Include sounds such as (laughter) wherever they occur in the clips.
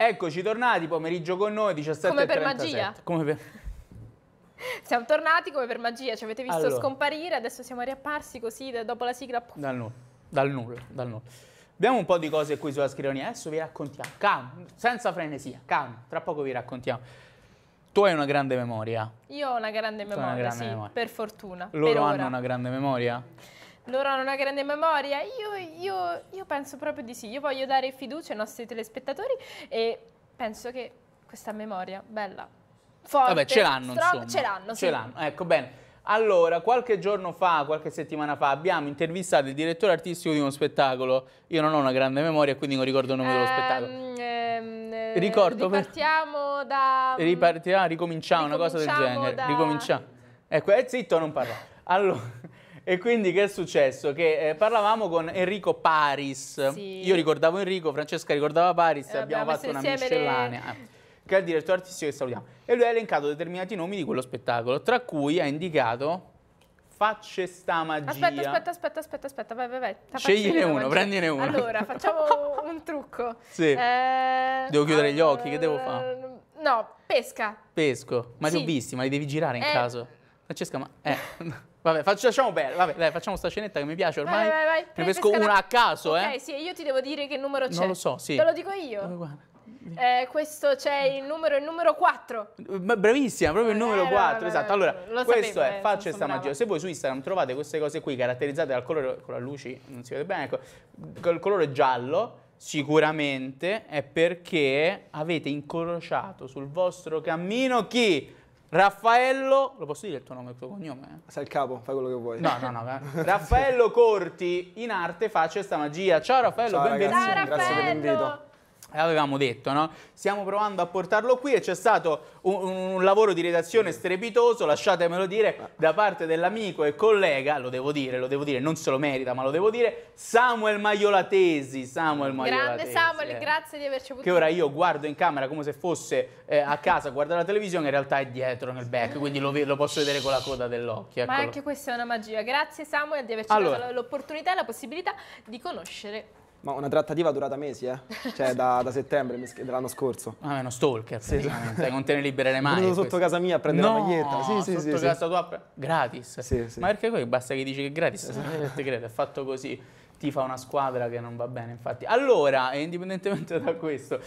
Eccoci tornati, pomeriggio con noi, 17.37. Come per magia. Come per... (laughs) Siamo tornati come per magia, ci avete visto allora. scomparire, adesso siamo riapparsi così dopo la sigla. Dal nulla, dal nulla, dal nulla. Abbiamo un po' di cose qui sulla scrivania, adesso vi raccontiamo. Calm, senza frenesia, calm, tra poco vi raccontiamo. Tu hai una grande memoria. Io ho una grande memoria, una grande sì, memoria. per fortuna. Loro per hanno ora. una grande memoria? Loro hanno una grande memoria? Io, io, io penso proprio di sì. Io voglio dare fiducia ai nostri telespettatori e penso che questa memoria bella, forte, Vabbè, ce l'hanno, strong, ce l'hanno, sì. Ce l'hanno, ecco bene. Allora, qualche giorno fa, qualche settimana fa, abbiamo intervistato il direttore artistico di uno spettacolo. Io non ho una grande memoria, quindi non ricordo il nome ehm, dello spettacolo. Ehm, ehm ricordo ripartiamo per... da... Mm, ripartiamo, ricominciamo, ricominciamo, una cosa del genere. Da... Ricominciamo. Ecco, è eh, zitto, non parlo. Allora... E quindi che è successo? Che eh, parlavamo con Enrico Paris. Sì. Io ricordavo Enrico, Francesca ricordava Paris, eh, abbiamo fatto una miscellanea. Le... Ah, che è il direttore artistico che salutiamo. E lui ha elencato determinati nomi di quello spettacolo, tra cui ha indicato facce sta magia. Aspetta, aspetta, aspetta, aspetta, aspetta, vai, vai, vai. Scegliene uno, magia. prendine uno. Allora, facciamo (laughs) un trucco. Sì. Eh, devo chiudere gli occhi, che devo fare? Eh, no, pesca. Pesco. Ma sì. li ho visti, ma li devi girare in eh. caso. Francesca, ma... Eh. (laughs) Vabbè, facciamo bene, vabbè, dai, facciamo sta scenetta che mi piace ormai. Vai, vai, vai. Ne pesco una a caso, okay, eh. Ok, sì, io ti devo dire che numero c'è. Non lo so, sì. Te lo dico io. Vabbè, Eh, questo c'è il numero, il numero 4. bravissima, proprio il numero eh, 4, vabbè, esatto. Allora, questo sapevo, è, eh, faccia sta magia. Se voi su Instagram trovate queste cose qui caratterizzate dal colore, con la luce non si vede bene, ecco, col colore giallo, sicuramente è perché avete incrociato sul vostro cammino chi? Raffaello, lo posso dire il tuo nome e il tuo cognome? Eh? Sei il capo, fai quello che vuoi. No, no, no. Eh. (laughs) Raffaello Corti in arte face questa magia. Ciao Raffaello, benvenuto. Ciao, Raffaello. Grazie per l'invito. Avevamo detto, no? Stiamo provando a portarlo qui e c'è stato un, un, lavoro di redazione strepitoso, lasciatemelo dire, da parte dell'amico e collega, lo devo dire, lo devo dire, non se lo merita, ma lo devo dire, Samuel Maiolatesi. Samuel Maiolatesi. Grande Samuel, eh. grazie di averci avuto. Che ora io guardo in camera come se fosse eh, a casa, a guardare la televisione, in realtà è dietro nel back, quindi lo, lo posso vedere con la coda dell'occhio. Ma anche questa è una magia. Grazie Samuel di averci allora. dato l'opportunità e la possibilità di conoscere ma una trattativa durata mesi, eh? Cioè da, da settembre dell'anno scorso. Ah, è uno stalker, sì, esatto. non te ne libere mai. mani. Sono sotto questo. casa mia a prendere no, la maglietta. Sì, sì, sotto sì, casa sì. tua gratis. Sì, sì. Ma perché poi basta che dici che è gratis? Esatto. Te credo, è fatto così ti fa una squadra che non va bene, infatti. Allora, indipendentemente da questo,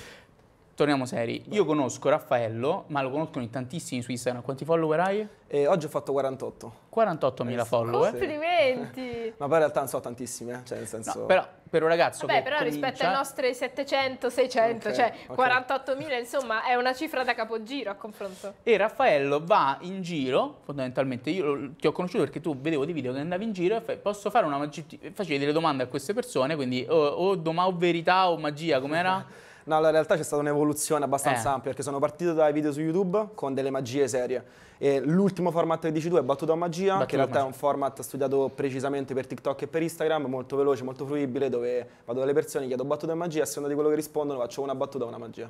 torniamo seri. Io conosco Raffaello, ma lo conoscono in tantissimi su Instagram. Quanti follower hai? Eh, oggi ho fatto 48. 48.000 eh, follower. Complimenti! (laughs) ma poi in realtà non so tantissime, eh. cioè nel senso... No, però per un ragazzo Vabbè, però comincia... rispetto ai nostri 700, 600, okay, cioè okay. 48.000, insomma, è una cifra da capogiro a confronto. E Raffaello va in giro, fondamentalmente, io ti ho conosciuto perché tu vedevo dei video che andavi in giro e fai, posso fare una magia, facevi delle domande a queste persone, quindi o, oh, o, doma, o verità o magia, com'era? (laughs) No, allora in realtà c'è stata un'evoluzione abbastanza eh. ampia, perché sono partito dai video su YouTube con delle magie serie. E l'ultimo format che dici tu è Battuta a Magia, Battuta che in realtà magia. è un format studiato precisamente per TikTok e per Instagram, molto veloce, molto fruibile, dove vado alle persone, chiedo battuta a magia, a seconda di quello che rispondono faccio una battuta o una magia.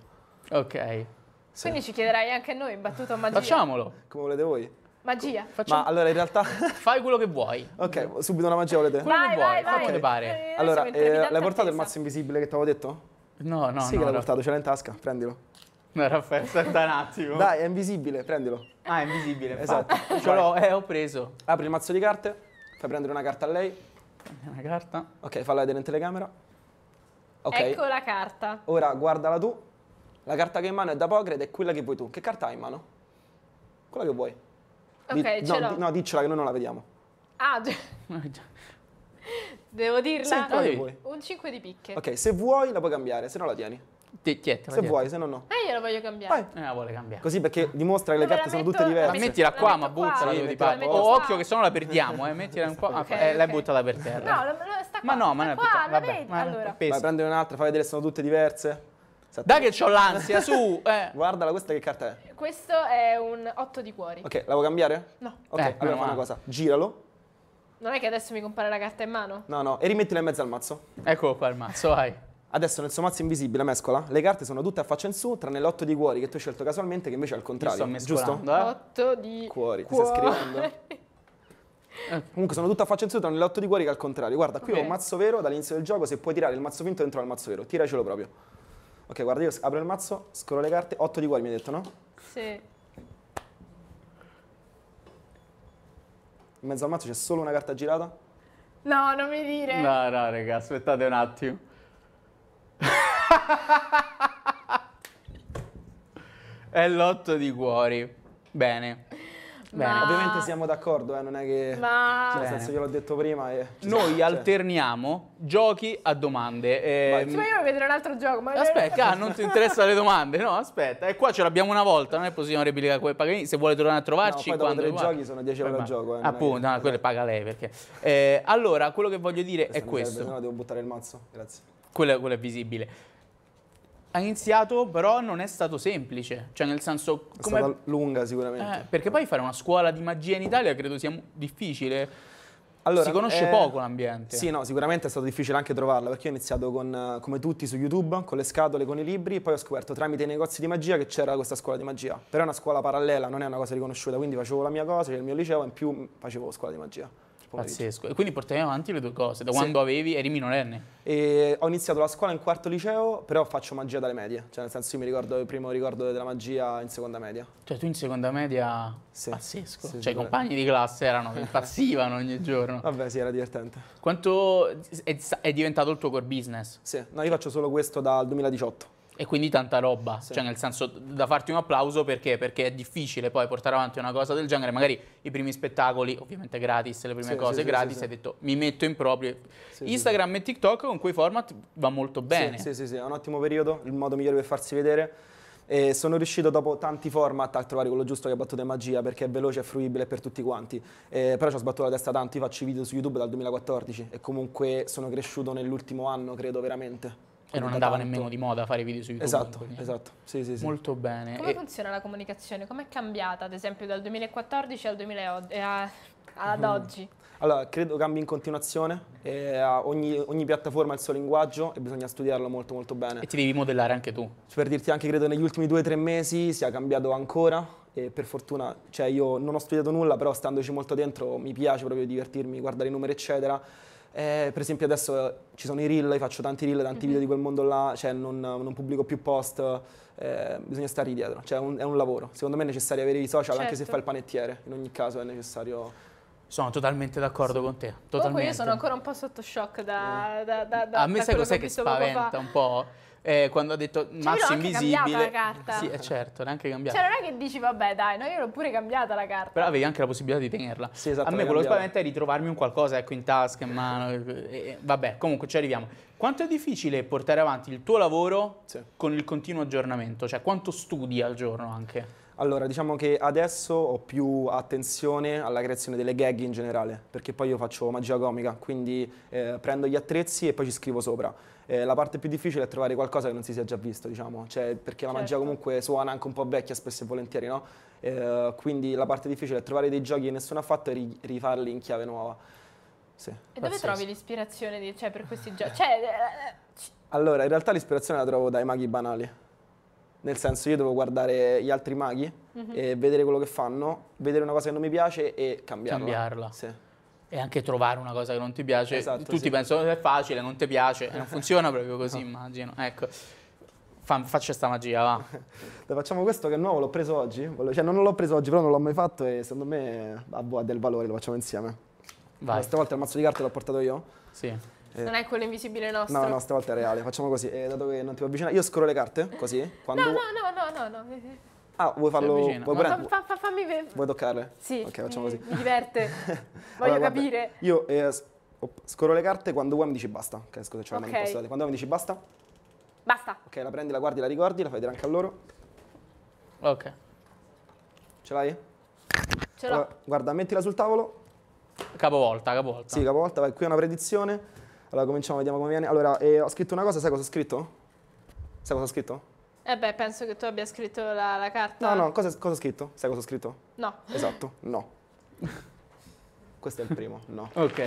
Ok. Sì. Quindi ci chiederai anche a noi battuta a magia. Facciamolo. Come volete voi. Magia. Facciamo... Ma allora in realtà... (laughs) Fai quello che vuoi. Ok, subito una magia volete? Quello che vai, vuoi, vai. vai. Okay. pare. Eh, eh, allora, eh, l'hai portato il mazzo invisibile che ti avevo detto? No, no, Sì no, che l'ha Ra- portato, ce l'ha in tasca, prendilo. No, Raffaele, aspetta un attimo. Dai, è invisibile, prendilo. Ah, è invisibile. Esatto. (laughs) Ce l'ho, eh, ho preso. Apri il mazzo di carte, fai prendere una carta a lei. Una carta. Ok, falla vedere in telecamera. Ok. Ecco la carta. Ora guardala tu. La carta che hai in mano è da poker ed è quella che vuoi tu. Che carta hai in mano? Quella che vuoi. Ok, Di- ce no, l'ho. di- no, diccela che noi non la vediamo. Ah, gi- (laughs) già. Devo dirla? Sì, vuoi. Un 5 di picche. Ok, se vuoi la puoi cambiare, se no la tieni. Ti, ti, se dietro. vuoi, se no no. Eh, io la voglio cambiare. Vai. Eh, la vuole cambiare. Così perché ah. dimostra che le carte sono tutte diverse. Ma mettila qua, ma buttala sì, di parte. Oh, occhio che se no la perdiamo, eh. Mettila un po'. l'hai buttata per terra. No, Ma no, ma non è buttata. Vabbè, vedi? ma allora. Vai, prendere un'altra, fai vedere se sono tutte diverse. Esatto. Dai che ho l'ansia, su! (laughs) Eh. Guardala, questa che carta è? Questo è un 8 di cuori. Ok, la vuoi cambiare? No. Ok, eh, allora fai una cosa. Giralo. Non è che adesso mi compare la carta in mano? No, no, e rimettila in mezzo al mazzo. Eccolo qua il mazzo, vai. Adesso nel suo mazzo invisibile mescola, le carte sono tutte a faccia in su, tranne l'otto di cuori che tu hai scelto casualmente, che invece è al contrario. Mi sto giusto? Eh? Otto di cuori. Ti stai scrivendo? Eh. Comunque sono tutta faccia in su tranne l'otto di cuori che è al contrario. Guarda, qui okay. ho un mazzo vero dall'inizio del gioco, se puoi tirare il mazzo vinto dentro al mazzo vero, tiracelo proprio. Ok, guarda, io apro il mazzo, scrollo le carte, Otto di cuori mi hai detto, no? Sì. in mezzo al mazzo c'è solo una carta girata? No, non mi dire. No, no, raga, aspettate un attimo. (laughs) È l'otto di cuori. Bene. Ma... Ovviamente siamo d'accordo, eh, non è che... Ma... Cioè, nel senso, l'ho detto prima e... Noi cioè... alterniamo giochi a domande. Eh... Ma io voglio vedere un altro gioco, ma... Aspetta, ah, (laughs) non ti interessano le domande? No, aspetta. E eh, qua ce l'abbiamo una volta, non è possibile replicare come pagamento. Se vuole tornare a trovarci... No, poi quando dopo giochi sono 10 euro al gioco. Eh, Appunto, no, quello paga lei perché... Eh, allora, quello che voglio dire Questa è questo. No, devo buttare il mazzo, grazie. Quello, quello è visibile ha iniziato, però non è stato semplice, cioè nel senso... È come... stata lunga sicuramente. Eh, perché poi fare una scuola di magia in Italia credo sia difficile. Allora, si conosce eh, poco l'ambiente. Sì, no, sicuramente è stato difficile anche trovarla, perché io ho iniziato con, come tutti su YouTube, con le scatole, con i libri, e poi ho scoperto tramite i negozi di magia che c'era questa scuola di magia. Però è una scuola parallela, non è una cosa riconosciuta, quindi facevo la mia cosa, c'era il mio liceo, e in più facevo scuola di magia. Pazzesco. E quindi portavi avanti le due cose, da sì. quando avevi, eri minorenne? E ho iniziato la scuola in quarto liceo, però faccio magia dalle medie, cioè nel senso io mi ricordo il primo ricordo della magia in seconda media. Cioè tu in seconda media, sì. pazzesco, sì, cioè i compagni di classe erano, (laughs) impazzivano ogni giorno. Vabbè sì, era divertente. Quanto è, è diventato il tuo core business? Sì, no io faccio solo questo dal 2018 e quindi tanta roba, sì. cioè nel senso da farti un applauso perché? perché? è difficile poi portare avanti una cosa del genere, magari i primi spettacoli ovviamente gratis, le prime sì, cose sì, gratis, hai detto mi metto in proprio. Instagram e TikTok con quei format va molto bene. Sì, sì, sì, è un ottimo periodo, il modo migliore per farsi vedere. E sono riuscito dopo tanti format a trovare quello giusto che ha battuto è magia perché è veloce e fruibile per tutti quanti eh, però ci ho sbattuto la testa tanto io faccio video su youtube dal 2014 e comunque sono cresciuto nell'ultimo anno credo veramente e non andava tanto. nemmeno di moda fare video su YouTube. Esatto, esatto. Sì, sì, sì. Molto bene. Come e... funziona la comunicazione? Com'è cambiata, ad esempio, dal 2014 al 2000, eh, ad mm. oggi? Allora, credo cambi in continuazione, eh, ogni, ogni, piattaforma ha il suo linguaggio e bisogna studiarlo molto molto bene. E ti devi modellare anche tu. Per dirti anche, credo negli ultimi due o tre mesi sia cambiato ancora e per fortuna, cioè io non ho studiato nulla, però standoci molto dentro mi piace proprio divertirmi, guardare i numeri eccetera eh, per esempio adesso eh, ci sono i reel, faccio tanti reel, tanti mm-hmm. video di quel mondo là, cioè non, non pubblico più post, eh, bisogna stargli dietro, cioè un, è un lavoro. Secondo me è necessario avere i social certo. anche se certo. fa il panettiere, in ogni caso è necessario... Sono totalmente d'accordo sì. con te. Totalmente. Comunque io sono ancora un po' sotto shock da... Mm. da, da, da a me sai cos'è che, che spaventa un po'? eh, quando ha detto cioè, mazzo invisibile. Ma cambiata la carta. Sì, è certo, neanche cambiata. Cioè, non è che dici, vabbè, dai, no, io l'ho pure cambiata la carta. Però avevi anche la possibilità di tenerla. Sì, esatto. A me quello che spaventa è ritrovarmi un qualcosa, ecco, in tasca, in mano. e, eh, eh, vabbè, comunque ci arriviamo. Quanto è difficile portare avanti il tuo lavoro sì. con il continuo aggiornamento? Cioè, quanto studi al giorno anche? Allora, diciamo che adesso ho più attenzione alla creazione delle gag in generale, perché poi io faccio magia comica, quindi eh, prendo gli attrezzi e poi ci scrivo sopra eh, la parte più difficile è trovare qualcosa che non si sia già visto, diciamo, cioè, perché la certo. magia comunque suona anche un po' vecchia spesso e volentieri, no? Eh, quindi la parte difficile è trovare dei giochi che nessuno ha fatto e ri- rifarli in chiave nuova. Sì, e pazzesco. dove trovi l'ispirazione di, cioè, per questi giochi? Cioè, eh, eh, allora, in realtà l'ispirazione la trovo dai maghi banali. Nel senso, io devo guardare gli altri maghi mm-hmm. e vedere quello che fanno, vedere una cosa che non mi piace e cambiarla. Cambiarla. Sì e anche trovare una cosa che non ti piace. Esatto, Tutti sì. pensano che è facile, non ti piace, non (laughs) funziona proprio così, no. immagino. Ecco. Fa, faccia sta magia, va. Dai, (laughs) facciamo questo che è nuovo, l'ho preso oggi. Cioè, non l'ho preso oggi, però non l'ho mai fatto e secondo me ha del valore, lo facciamo insieme. Vai. Questa il mazzo di carte l'ho portato io. Sì. Eh. Non è quello invisibile nostro. No, no, stavolta è reale. Facciamo così. Eh, dato che non ti puoi avvicinare, io scorro le carte, così. Quando... No, no, no, no, no. no. Ah, vuoi farlo? Vuoi no, Fa, fa, fammi vedere. Vuoi toccarle? Sì. Ok, facciamo mi, così. Mi diverte. (laughs) Voglio allora, capire. Guarda, io eh, scorro le carte quando vuoi mi dici basta. Ok, scusa, c'ho okay. le Quando vuoi mi dici basta. Basta. Ok, la prendi, la guardi, la ricordi, la fai dire anche a loro. Ok. Ce l'hai? Ce l'ho. Allora, guarda, mettila sul tavolo. Capovolta, capovolta. Sì, capovolta, vai, qui è una predizione. Allora cominciamo, vediamo come viene. Allora, eh, ho scritto una cosa, sai cosa ho scritto? Sai cosa ho scritto? Eh beh, penso che tu abbia scritto la, la carta. No, no, cosa, cosa, ho scritto? Sai cosa ho scritto? No. Esatto, (laughs) no. Questo è il primo, no. Ok.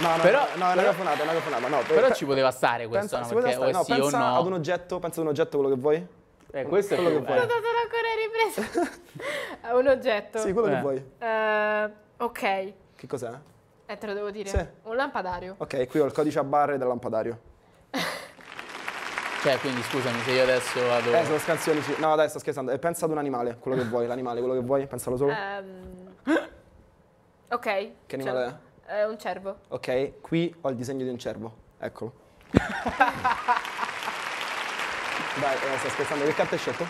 No, no, però, no, no è una cafonata, è una cafonata. No, però, ci poteva stare questo, pensa, no? Perché stare, o no, sì pensa o no. ad un oggetto, pensa ad un oggetto quello che vuoi. Eh, questo quello è quello che vuoi. Non ancora ripreso. (laughs) un oggetto. Sì, quello Beh. che eh. vuoi. Uh, ok. Che cos'è? Eh, te lo devo dire. Sì. Un lampadario. Ok, qui ho il codice a barre del lampadario. Cioè, quindi scusami se io adesso vado... Eh, sono scansioni, sì. No, dai, sto scherzando. Eh, pensa ad un animale, quello che vuoi, l'animale, quello che vuoi, pensalo solo. Um... ok. Che animale cervo. Cioè, è? Eh, un cervo. Ok, qui ho il disegno di un cervo. Eccolo. (laughs) dai, eh, sto scherzando. Che carta hai scelto?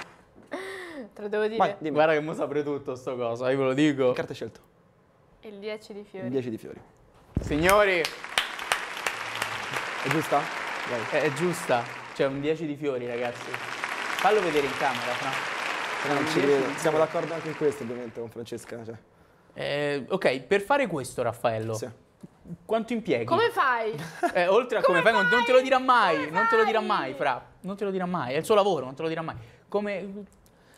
Te lo devo dire. Vai, dimmi. Guarda che mo saprei tutto sto coso, io eh, ve lo dico. Che carta hai scelto? Il 10 di fiori. Il 10 di fiori. Signori! È giusta? Vai. Eh, è giusta. Cioè un 10 di fiori, ragazzi. Fallo vedere in camera, fra. No, ci, siamo d'accordo anche in questo, ovviamente, con Francesca. Cioè. Eh, ok, per fare questo, Raffaello, sì. quanto impieghi? Come fai? (laughs) Eh, oltre a come, come fai, fai, non te lo dirà mai, come non fai? te lo dirà mai, Fra, non te lo dirà mai, è il suo lavoro, non te lo dirà mai. Come,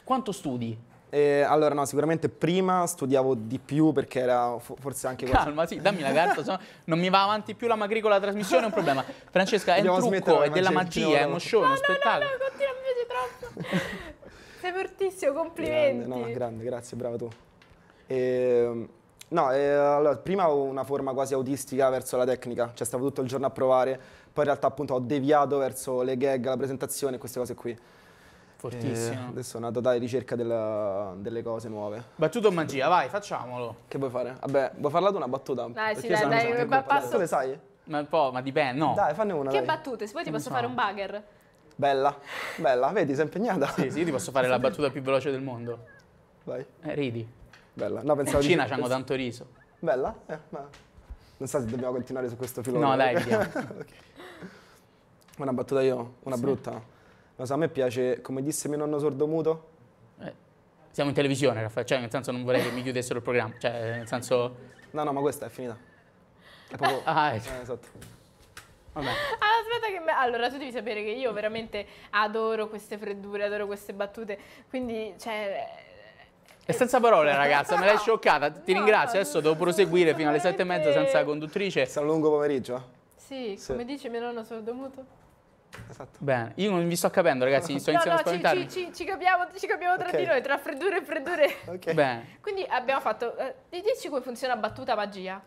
quanto studi? Eh, allora, no, sicuramente prima studiavo di più perché era forse anche. Calma, quasi... sì, dammi la carta, no non mi va avanti più la magricola trasmissione, è un problema. Francesca, è Dobbiamo un trucco, è della magia, è uno show, è uno no, spettacolo. No, no, continua a piace troppo. (laughs) Sei fortissimo, complimenti. Grande, ehm, no, grande, eh, grazie, bravo tu. E, no, e, allora, prima ho una forma quasi autistica verso la tecnica, cioè stavo tutto il giorno a provare, poi in realtà appunto ho deviato verso le gag, la presentazione e queste cose qui. Fortissimo. Eh, adesso è una totale ricerca della, delle cose nuove. Battuto o magia, vai, facciamolo. Che vuoi fare? Vabbè, vuoi farla tu una battuta? Dai, Perché sì, dai, dai, dai passo. Tu le sai? Ma un po', ma dipende, no. Dai, fanne una. Che dai. battute? Se vuoi ti non posso so. fare un bugger. Bella, bella, vedi, sei impegnata. Sì, sì, io ti posso fare la (laughs) battuta più veloce del mondo. Vai. Eh, ridi. Bella. No, pensavo In Cina ci hanno tanto riso. Bella, eh, ma... Non so se dobbiamo continuare su questo filone. No, dai, vediamo. (laughs) okay. Una battuta io, una sì. brutta. Lo so, a me piace, come disse mio nonno sordomuto. Eh, siamo in televisione, cioè nel senso non vorrei che mi chiudessero il programma, cioè nel senso... No, no, ma questa è finita. È proprio... (laughs) ah, ecco. eh, esatto. Vabbè. Ah, aspetta che me... Allora, tu devi sapere che io veramente adoro queste freddure, adoro queste battute, quindi, cioè... E senza parole, ragazza, me l'hai (laughs) scioccata. Ti no, ringrazio. Adesso devo proseguire fino alle sette e mezza senza conduttrice. Sarà un lungo pomeriggio? Eh. Sì, sì, come dice mio nonno sordomuto. Esatto. Bene, io non vi sto capendo, ragazzi, mi sto (laughs) no, iniziando no, a spaventare. Ci, ci, ci, capiamo, ci capiamo tra okay. di noi, tra freddure e freddure. (laughs) Okay. Bene. Quindi abbiamo fatto. Eh, dici come funziona battuta magia?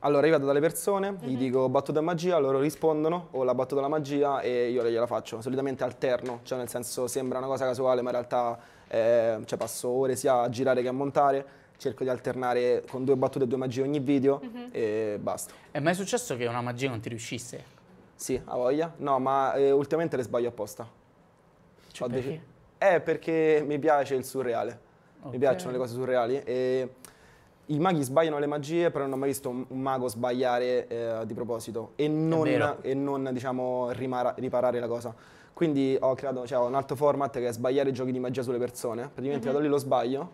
Allora, io vado dalle persone, mm -hmm. gli mhm. dico battuta magia, loro rispondono, o la battuta alla magia e io gliela faccio. Solitamente alterno, cioè nel senso sembra una cosa casuale, ma in realtà eh, cioè passo ore sia a girare che a montare cerco di alternare con due battute e due magie ogni video uh mhm. -huh. e basta. È mai successo che una magia non ti riuscisse? Sì, ha voglia. No, ma eh, ultimamente le sbaglio apposta. Cioè, Ho perché? Eh, perché mi piace il surreale. Okay. Mi piacciono le cose surreali e i maghi sbagliano le magie, però non ho mai visto un, mago sbagliare eh, di proposito e non, e non diciamo, rimara, riparare la cosa. Quindi ho creato cioè, un altro format che è sbagliare i giochi di magia sulle persone. Praticamente mm-hmm. vado lì lo sbaglio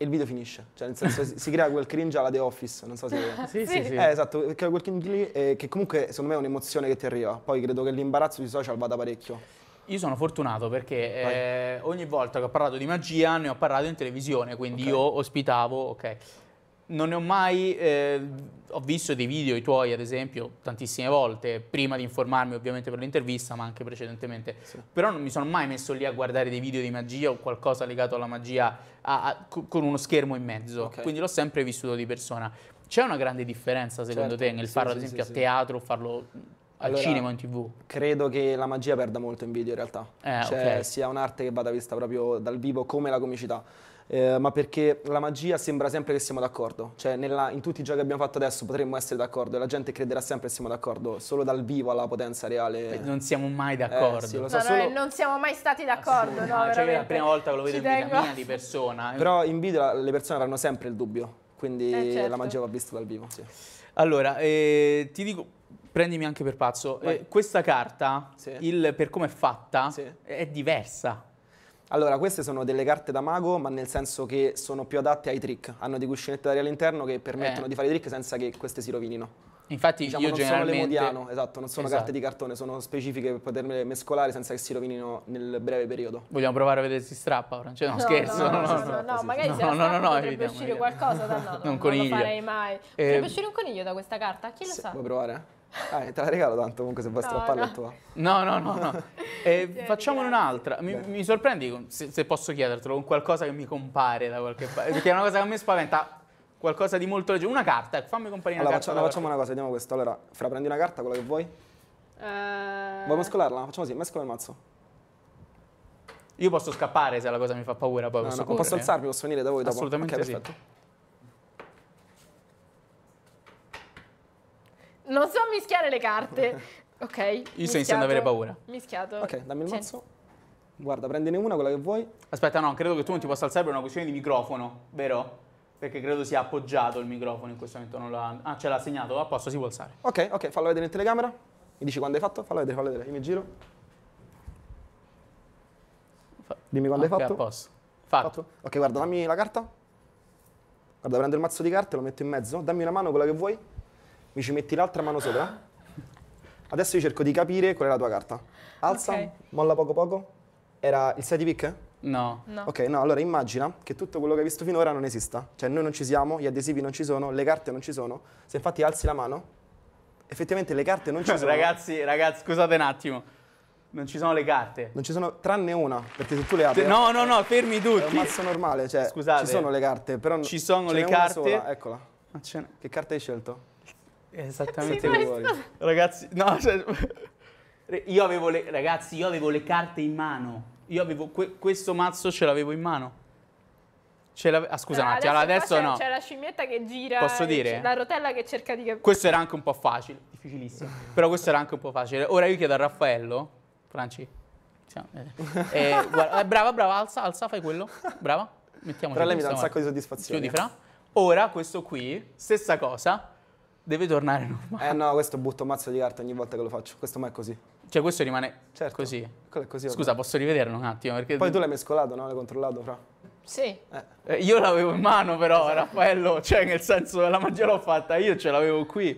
e il video finisce. Cioè, nel senso, si, si, crea quel cringe alla The Office, non so se... (laughs) sì, sì, sì. Eh, esatto, crea quel cringe lì eh, che comunque, secondo me, è un'emozione che ti arriva. Poi credo che l'imbarazzo di social vada parecchio. Io sono fortunato perché eh, ogni volta che ho parlato di magia ne ho parlato in televisione, quindi okay. io ospitavo, ok non ne ho mai... Eh, ho visto dei video, i tuoi ad esempio, tantissime volte, prima di informarmi ovviamente per l'intervista, ma anche precedentemente. Sì. Però non mi sono mai messo lì a guardare dei video di magia o qualcosa legato alla magia a, a, con uno schermo in mezzo. Okay. Quindi l'ho sempre vissuto di persona. C'è una grande differenza secondo certo. te nel farlo sì, ad esempio sì, a teatro o farlo allora, al cinema o in tv? Credo che la magia perda molto in video in realtà. Eh, cioè okay. sia un'arte che vada vista proprio dal vivo come la comicità. Eh, ma perché la magia sembra sempre che siamo d'accordo. Cioè, nella, in tutti i giochi che abbiamo fatto adesso potremmo essere d'accordo e la gente crederà sempre che siamo d'accordo, solo dal vivo alla potenza reale. Non siamo mai eh, d'accordo. Eh, sì, so, no, solo... no, non siamo mai stati d'accordo. No, no ah, cioè, è la prima volta che lo vedo in vita mia di persona. Eh. Però in video le persone avranno sempre il dubbio, quindi eh, certo. la magia va vista dal vivo. Sì. Allora, eh, ti dico, prendimi anche per pazzo. Eh, questa carta, sì. il, per come è fatta, sì. è diversa. Allora, queste sono delle carte da mago, ma nel senso che sono più adatte ai trick. Hanno dei cuscinetti d'aria all'interno che permettono eh. di fare i trick senza che queste si rovinino. Infatti diciamo, io non generalmente... sono modiano, esatto, non sono esatto. carte di cartone, sono specifiche per poterle mescolare senza che si rovinino nel breve periodo. Vogliamo provare a vedere se si strappa ora? Cioè, no, no scherzo. No, no, no, no, no, no magari no, se no, no, no, potrebbe uscire qualcosa, (laughs) da no, non, non lo farei mai. Eh, potrebbe uscire un coniglio da questa carta, chi lo sa? Vuoi provare? Ah, te la regalo tanto comunque se vuoi no, strappare no. tua. No, no, no, no. (laughs) Eh, facciamone un'altra. Mi, mi sorprendi, se, se, posso chiedertelo, con qualcosa che mi compare da qualche parte. Perché è una cosa che a me spaventa. Qualcosa di molto leggero. Una carta, ecco, fammi comparire allora, una carta. facciamo una cosa, vediamo questo. Allora, Fra, prendi una carta, quella che vuoi. Uh... Vuoi mescolarla? Facciamo così, mescola il mazzo. Io posso scappare se la cosa mi fa paura, poi no, posso no, Posso alzarmi, posso venire da voi dopo. Assolutamente okay, sì. perfetto. non so mischiare le carte. (laughs) Ok. Io sto iniziando ad avere paura. Mischiato. Ok, dammi il mazzo. Guarda, prendene una, quella che vuoi. Aspetta, no, credo che tu non ti possa alzare per una questione di microfono, vero? Perché credo sia appoggiato il microfono in questo momento. Non l'ha... Ah, ce l'ha segnato, a posto, si può alzare. Ok, ok, fallo vedere in telecamera. Mi dici quando hai fatto? Fallo vedere, fallo vedere. Io mi giro. Dimmi quando okay, hai fatto. A posto. Fatto. fatto. Ok, guarda, dammi la carta. Guarda, prendo il mazzo di carte, lo metto in mezzo. Dammi una mano, quella che vuoi mi ci metti l'altra mano sopra. Adesso io cerco di capire qual è la tua carta. Alza, okay. molla poco poco. Era il 6 di pick? No. no. Ok, no, allora immagina che tutto quello che hai visto finora non esista. Cioè noi non ci siamo, gli adesivi non ci sono, le carte non ci sono. Se infatti alzi la mano, effettivamente le carte non ci (laughs) sono. ragazzi, ragazzi, scusate un attimo. Non ci sono le carte. Non ci sono, tranne una, perché se tu le apri... No, eh, no, no, fermi tutti. È un mazzo normale, cioè... Scusate. Ci sono le carte, però... Ci sono le carte. Sola, eccola. Che carta hai scelto? Esattamente. Sì, Ragazzi, no, cioè, io avevo le, ragazzi, io avevo le carte in mano. Io avevo que, questo mazzo ce l'avevo in mano. Ce l'ave... ah, scusa, no, adesso, adesso no. C'è la scimmietta che gira. Posso dire? La rotella che cerca di capire. Questo era anche un po' facile, difficilissimo. però questo era anche un po' facile. Ora io chiedo a Raffaello, Franci. Diciamo, eh. Eh, (laughs) eh, brava, brava, alza, alza, fai quello. Brava. Mettiamoci. Però lei mi dà un sacco di soddisfazione. Chiudi fra. Ora questo qui, stessa cosa deve tornare normale. Eh no, questo butto un mazzo di carte ogni volta che lo faccio. Questo ma è così. Cioè questo rimane certo. così. Quello è così. Scusa, posso rivederlo un attimo? Perché... Poi tu l'hai mescolato, no? L'hai controllato, fra? Sì. Eh. eh. Io l'avevo in mano però, esatto. Raffaello. Cioè nel senso, la magia l'ho fatta, io ce l'avevo qui.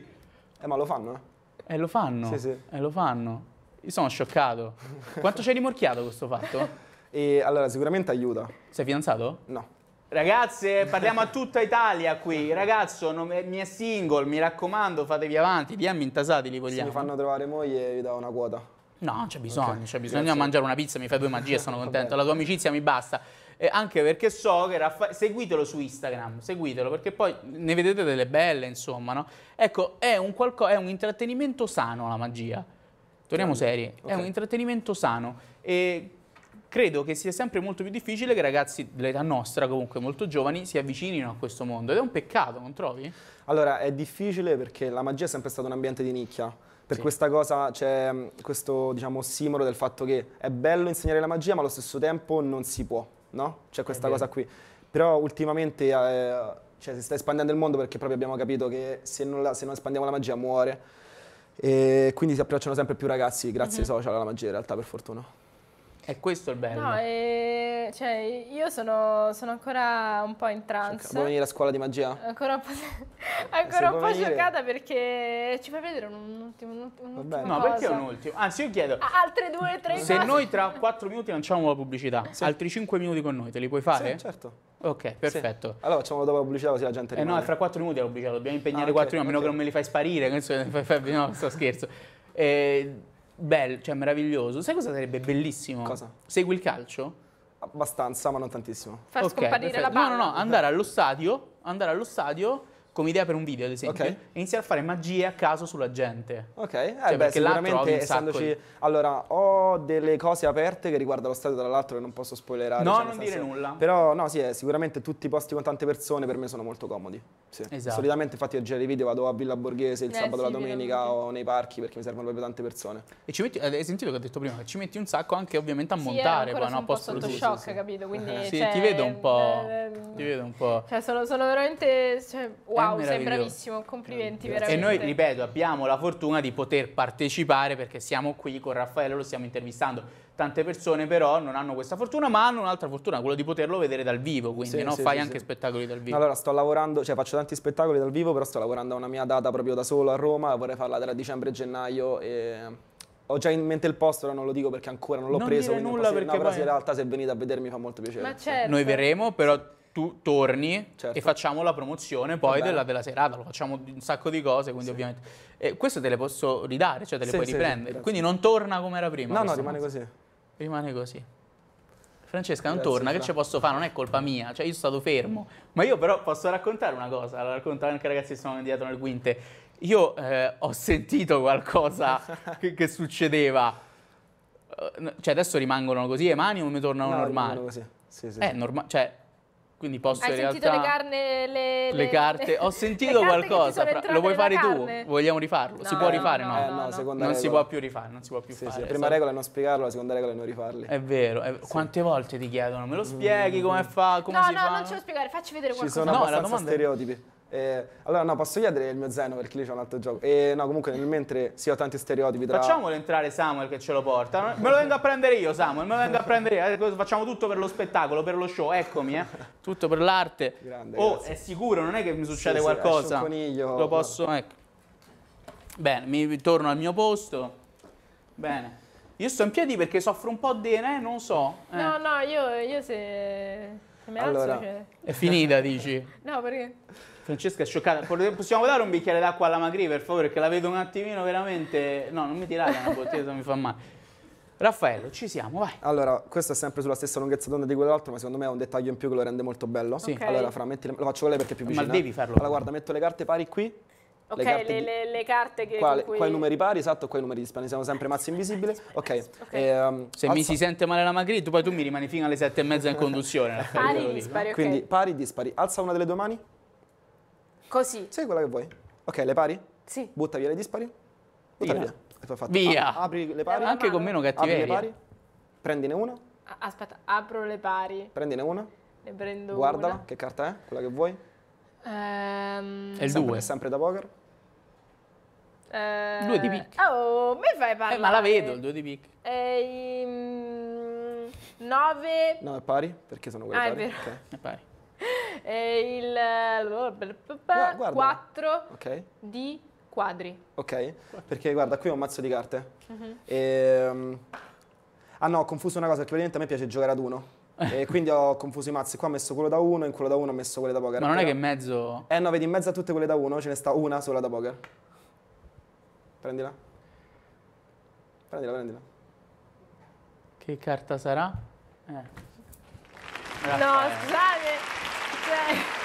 Eh ma lo fanno, eh? Eh lo fanno. Sì, sì. Eh lo fanno. Io sono scioccato. Quanto ci hai rimorchiato questo fatto? (laughs) E allora, sicuramente aiuta. Sei fidanzato? No. Ragazze, parliamo a tutta Italia qui. Ragazzo, non, mi è single, mi raccomando, fatevi avanti. Diammi intasati, li vogliamo. Se mi fanno trovare moglie, vi do una quota. No, non c'è bisogno, okay. c'è bisogno. Andiamo a mangiare una pizza, mi fai due magie, e sono (laughs) contento. La tua amicizia mi basta. Eh, anche perché so che Raffaele... Seguitelo su Instagram, seguitelo, perché poi ne vedete delle belle, insomma, no? Ecco, è un, qualco... è un intrattenimento sano la magia. Torniamo certo. seri. Okay. È un intrattenimento sano. E credo che sia sempre molto più difficile che ragazzi dell'età nostra, comunque molto giovani, si avvicinino a questo mondo ed è un peccato, non trovi? Allora, è difficile perché la magia è sempre stato un ambiente di nicchia. Per sì. questa cosa c'è mm, questo, diciamo, ossimoro del fatto che è bello insegnare la magia, ma allo stesso tempo non si può, no? C'è questa cosa qui. Però ultimamente... Eh, cioè, si sta espandendo il mondo perché proprio abbiamo capito che se non, la, se non espandiamo la magia muore. E quindi si approcciano sempre più ragazzi grazie uh mhm. -huh. ai social alla magia in realtà per fortuna. E questo è il bello. No, e, cioè, io sono, sono, ancora un po' in trance. Vuoi venire a scuola di magia? Ancora un po', (laughs) ancora un po venire... giocata perché ci fai vedere un ultimo, un ultimo No, perché un ultimo? Anzi, io chiedo... Ah, altre due, tre Se cose. noi tra quattro minuti lanciamo la pubblicità, sì. altri cinque minuti con noi, te li puoi fare? Sì, certo. Ok, perfetto. Sì. Allora facciamo dopo la pubblicità così la gente rimane. Eh no, è fra quattro minuti la pubblicità, dobbiamo impegnare ah, okay, minuti, a meno okay. che non me li fai sparire, (laughs) no, sto scherzo. Eh, bello, cioè meraviglioso. Sai cosa sarebbe bellissimo? Cosa? Segui il calcio? Abbastanza, ma non tantissimo. Far okay, scomparire perfetto. la palla. No, no, no, andare allo stadio, andare allo stadio come idea per un video, ad esempio, okay. iniziare a fare magie a caso sulla gente. Ok, eh cioè, beh, sicuramente essendoci... Di... Allora, ho delle cose aperte che riguardano lo stadio, tra l'altro, che non posso spoilerare. No, cioè, non dire senso... nulla. Però, no, sì, eh, sicuramente tutti i posti con tante persone per me sono molto comodi. Sì. Esatto. Solitamente, infatti, io giro i video, vado a Villa Borghese il eh, sabato sì, la domenica o nei parchi perché mi servono proprio tante persone. E ci metti, hai sentito che ho detto prima, ci metti un sacco anche ovviamente a sì, montare. Sì, qua, no? un po' sotto shock, sì, capito? Quindi, sì, cioè, ti vedo un po'. Eh, ti vedo un po'. Cioè, sono, veramente... wow. Cioè, Wow, sei bravissimo, complimenti veramente. E noi, ripeto, abbiamo la fortuna di poter partecipare perché siamo qui con Raffaello, lo stiamo intervistando. Tante persone però non hanno questa fortuna, ma hanno un'altra fortuna, quella di poterlo vedere dal vivo, quindi sì, no? sì, fai sì, anche spettacoli dal vivo. Allora, sto lavorando, cioè faccio tanti spettacoli dal vivo, però sto lavorando a una mia data proprio da solo a Roma, vorrei farla tra dicembre e gennaio e ho già in mente il posto, però non lo dico perché ancora non l'ho preso. Dire nulla non posso... perché no, però in realtà se venite a vedermi fa molto piacere. Ma certo. Noi verremo, però tu torni certo. e facciamo la promozione poi della, della, serata, lo facciamo un sacco di cose, quindi sì. ovviamente... E queste te le posso ridare, cioè te le sì, puoi sì, riprendere, grazie. quindi non torna come era prima. No, no, rimane modo. così. Rimane così. Francesca non grazie, torna, fra. che ci posso fare? Non è colpa mia, cioè io sono stato fermo. Ma io però posso raccontare una cosa, la raccontare anche ai ragazzi che sono dietro nel quinte. Io eh, ho sentito qualcosa (laughs) che, che, succedeva. Eh, cioè adesso rimangono così le mani o mi tornano no, normali? Così. Sì, sì. È eh, normale, cioè quindi posso Hai in realtà... Hai sentito le, carne, le, le, le carte? Ho (laughs) sentito qualcosa. Lo vuoi fare carne? tu? Vogliamo rifarlo? No, si può rifare? No, no, eh, no, no non regola. si può più rifare, non si può più sì, fare. Sì, la prima esatto. regola è non spiegarlo, la seconda regola è non rifarli. È vero. È... Sì. Quante volte ti chiedono? Me lo mm, spieghi mm. come fa? Come no, no, fa? non ce lo spiegare, facci vedere qualcosa. Ci sono no, abbastanza stereotipi. Eh, allora, no, posso chiedere il mio zeno perché lì c'è un altro gioco. E eh, no, comunque nel mentre sì, ho tanti stereotipi tra... Facciamolo entrare Samuel che ce lo porta. Me lo vengo a prendere io, Samuel, me lo vengo a prendere io. Facciamo tutto per lo spettacolo, per lo show, eccomi, eh. Tutto per l'arte. Grande, Oh, grazie. è sicuro, non è che mi succede sì, qualcosa. Sì, coniglio. Lo posso, ecco. Bene, mi torno al mio posto. Bene. Io sto in piedi perché soffro un po' di... Eh, non so. Eh. No, no, io, io se allora, che... è finita, dici? (laughs) No, perché... Francesca è scioccata. Possiamo dare un bicchiere d'acqua alla Magri, per favore? Perché la vedo un attimino veramente... No, non mi tirare una bottiglia, mi fa male. Raffaello, ci siamo, vai. Allora, questo è sempre sulla stessa lunghezza d'onda di quell'altro, ma secondo me è un dettaglio in più che lo rende molto bello. Sì. Okay. Allora, fra, metti le... lo faccio con lei perché è più vicino. Ma devi eh. farlo. Allora, guarda, metto le carte pari qui Ok, le, carte, le, le, le carte che... Qua, cui... qua i numeri pari, esatto, qua i numeri dispari, siamo sempre mazzi invisibili. (laughs) Ok. okay. E, um, Se alza. mi si sente male la Magritte, poi tu mi rimani fino alle sette e mezza in conduzione. (laughs) pari, dispari, ok. Quindi pari, dispari. Alza una delle due mani. Così. Sì, quella che vuoi. Ok, le pari? Sì. Butta via le dispari. Butta via. via. via. Ah, apri le pari. Anche con meno cattiveria. Apri le pari. Prendine una. Aspetta, apro le pari. Prendine una. Ne prendo Guardala, una. Guardala, che carta è? Quella che vuoi. Ehm... È il 2. È sempre da poker? Eh... Due di pick. Oh, mi fai parlare. Eh, ma la vedo, il due di picche. Ehm... 9. No, è pari, perché sono quelli ah, pari. È, vero. Okay. è pari. E il 4 okay. di quadri. Ok, perché guarda, qui ho un mazzo di carte. Uh -huh. e... Ah no, ho confuso una cosa, perché ovviamente a me piace giocare ad uno. E (laughs) quindi ho confuso i mazzi. Qua ho messo quello da 1, in quello da 1 ho messo quelle da poker. Ma non è che in mezzo. Eh no, vedi, in mezzo a tutte quelle da 1 ce ne sta una sola da poker. Prendila. Prendila, prendila. Che carta sarà? Eh. No, scusate. Cioè...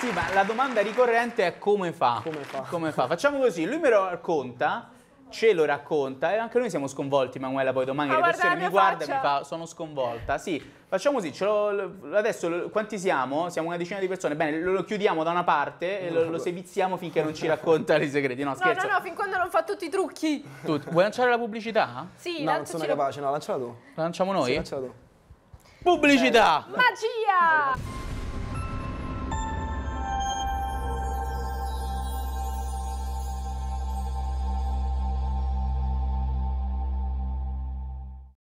Sì, ma la domanda ricorrente è come fa? Come fa? Come fa? Facciamo così, lui me lo racconta ce lo racconta e anche noi siamo sconvolti, Manuela, poi domani ah, le persone mi guarda faccia. e mi fa sono sconvolta. Sì, facciamo così, lo, adesso quanti siamo? Siamo una decina di persone, bene, lo, lo chiudiamo da una parte e lo, lo seviziamo finché non ci racconta i segreti, no scherzo. No, no, no, fin quando non fa tutti i trucchi. Tu, vuoi lanciare la pubblicità? Sì, No, non sono capace, no, lanciala tu. La lanciamo noi? Sì, lanciala tu. Pubblicità! Magia!